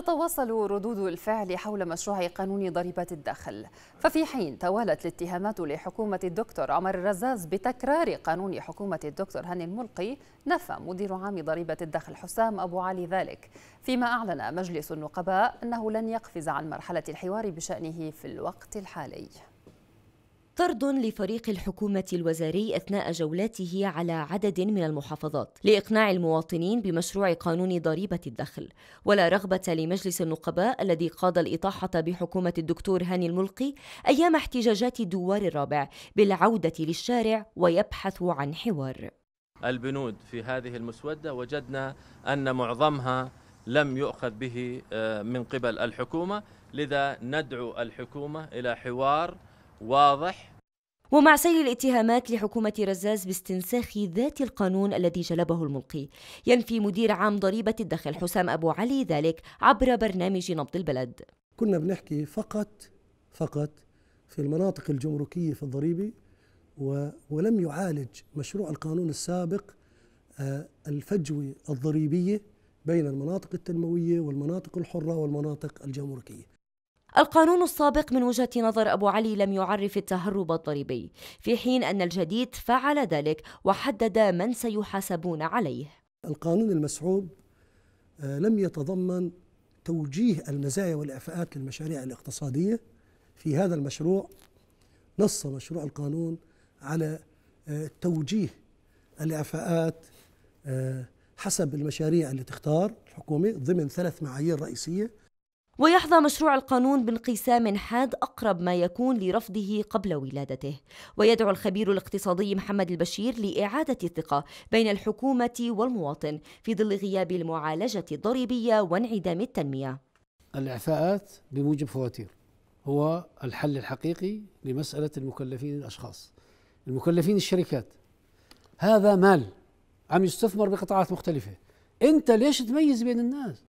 تتواصل ردود الفعل حول مشروع قانون ضريبة الدخل ففي حين توالت الاتهامات لحكومة الدكتور عمر الرزاز بتكرار قانون حكومة الدكتور هاني الملقي نفى مدير عام ضريبة الدخل حسام أبو علي ذلك فيما أعلن مجلس النقباء أنه لن يقفز عن مرحلة الحوار بشأنه في الوقت الحالي طرد لفريق الحكومة الوزاري أثناء جولاته على عدد من المحافظات لإقناع المواطنين بمشروع قانون ضريبة الدخل ولا رغبة لمجلس النقباء الذي قاد الإطاحة بحكومة الدكتور هاني الملقي أيام احتجاجات الدوار الرابع بالعودة للشارع ويبحث عن حوار البنود في هذه المسودة وجدنا أن معظمها لم يؤخذ به آه، من قبل الحكومة لذا ندعو الحكومة إلى حوار واضح ومع سيل الاتهامات لحكومة رزاز باستنساخ ذات القانون الذي جلبه الملقي ينفي مدير عام ضريبة الدخل حسام أبو علي ذلك عبر برنامج نبض البلد كنا بنحكي فقط فقط في المناطق الجمركية في الضريبة ولم يعالج مشروع القانون السابق آه، الفجوة الضريبية بين المناطق التنموية والمناطق الحرة والمناطق الجمركية القانون السابق من وجهة نظر أبو علي لم يعرف التهرب الضريبي في حين أن الجديد فعل ذلك وحدد من سيحاسبون عليه القانون المسحوب آه، لم يتضمن توجيه المزايا والإعفاءات للمشاريع الاقتصادية في هذا المشروع نص مشروع القانون على آه، توجيه الإعفاءات آه، حسب المشاريع اللي تختار الحكومة ضمن ثلاث معايير رئيسية ويحظى مشروع القانون بانقسام حاد أقرب ما يكون لرفضه قبل ولادته ويدعو الخبير الاقتصادي محمد البشير لإعادة الثقة بين الحكومة والمواطن في ظل غياب المعالجة الضريبية وانعدام التنمية الإعفاءات بموجب فواتير هو الحل الحقيقي لمسألة المكلفين الأشخاص المكلفين الشركات هذا مال عم يستثمر بقطاعات مختلفة أنت ليش تميز بين الناس